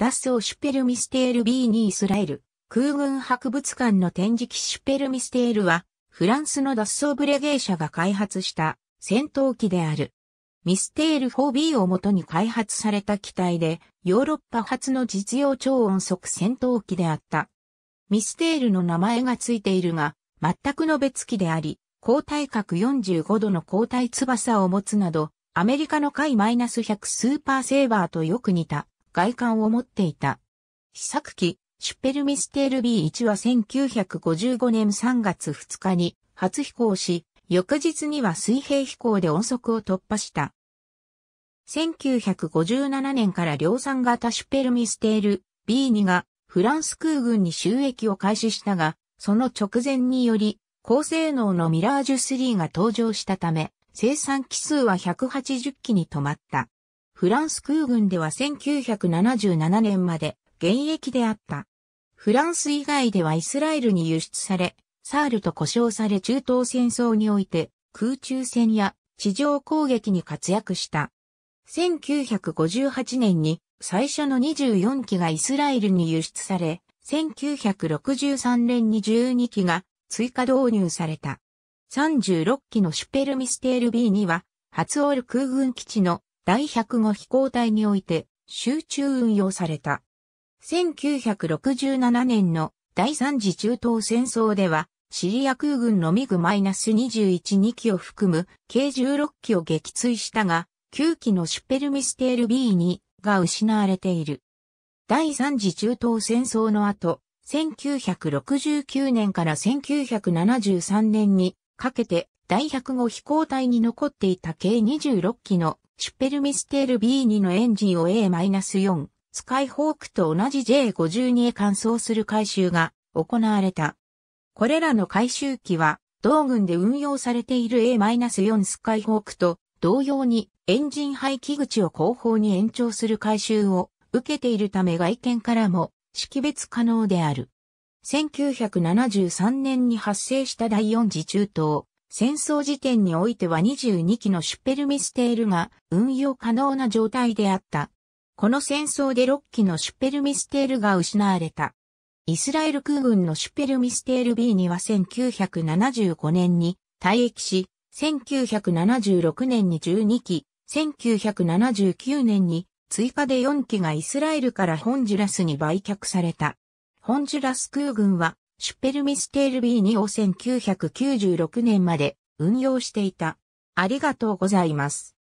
ダッソーシュペルミステール B にイスラエル、空軍博物館の展示機シュペルミステールは、フランスのダッソーブレゲー社が開発した戦闘機である。ミステール 4B をもとに開発された機体で、ヨーロッパ初の実用超音速戦闘機であった。ミステールの名前がついているが、全くの別機であり、抗体角45度の抗体翼を持つなど、アメリカの海 -100 スーパーセーバーとよく似た外観を持っていた。試作機、シュペルミステール B1 は1955年3月2日に初飛行し、翌日には水平飛行で音速を突破した。1957年から量産型シュペルミステール B2 がフランス空軍に収益を開始したが、その直前により高性能のミラージュ3が登場したため、生産機数は180機に止まった。フランス空軍では1977年まで現役であった。フランス以外ではイスラエルに輸出され、サールと呼称され中東戦争において空中戦や地上攻撃に活躍した。1958年に最初の24機がイスラエルに輸出され、1963年に12機が追加導入された。36機のシュペルミステール B には、初オール空軍基地の第105飛行隊において集中運用された。1967年の第三次中東戦争では、シリア空軍のミグ -21-2 機を含む計16機を撃墜したが、9機のシュペルミステール B2 が失われている。第三次中東戦争の後、1969年から1973年にかけて第105飛行隊に残っていた計26機のシュペルミステール B2 のエンジンを A-4、スカイホークと同じ J52 へ換装する回収が行われた。これらの回収機は、同軍で運用されている A-4 スカイホークと同様にエンジン排気口を後方に延長する回収を受けているため外見からも識別可能である。1973年に発生した第4次中東戦争時点においては22機のシュペルミステールが運用可能な状態であった。この戦争で6機のシュペルミステールが失われた。イスラエル空軍のシュペルミステール b には1975年に退役し、1976年に12機、1979年に追加で4機がイスラエルからホンジュラスに売却された。ホンジュラス空軍はシュペルミステール B2 を1996年まで運用していた。ありがとうございます。